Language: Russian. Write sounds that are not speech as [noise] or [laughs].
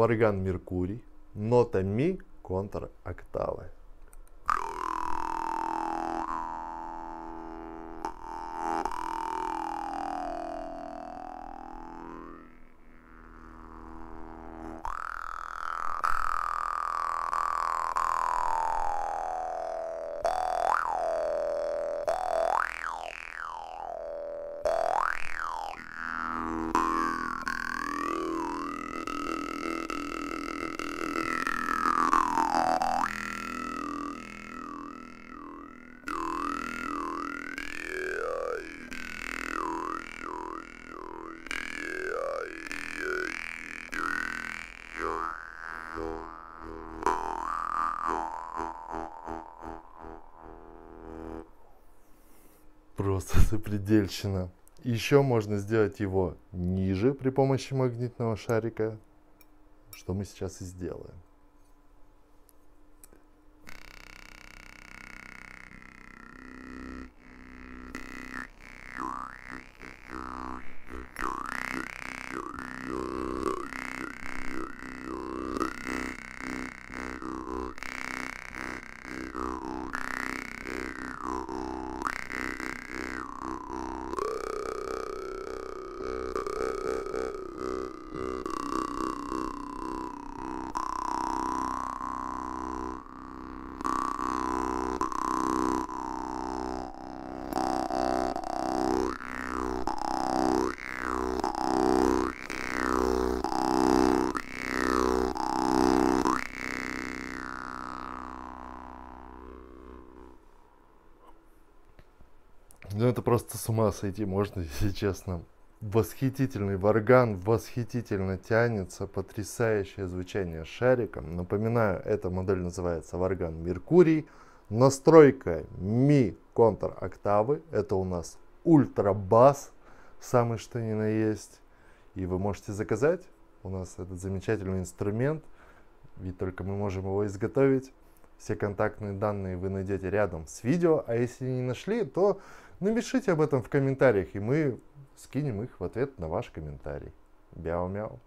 варган Меркурий, нота ми контр октавы. Просто запредельщина. Еще можно сделать его ниже при помощи магнитного шарика, что мы сейчас и сделаем. Ну это просто с ума сойти можно, [laughs] если честно. Восхитительный варган, восхитительно тянется, потрясающее звучание шариком. Напоминаю, эта модель называется варган Меркурий. Настройка ми контр октавы, это у нас ультрабас, самый что ни на есть. И вы можете заказать у нас этот замечательный инструмент, ведь только мы можем его изготовить. Все контактные данные вы найдете рядом с видео, а если не нашли, то напишите об этом в комментариях, и мы скинем их в ответ на ваш комментарий. Бяу-мяу.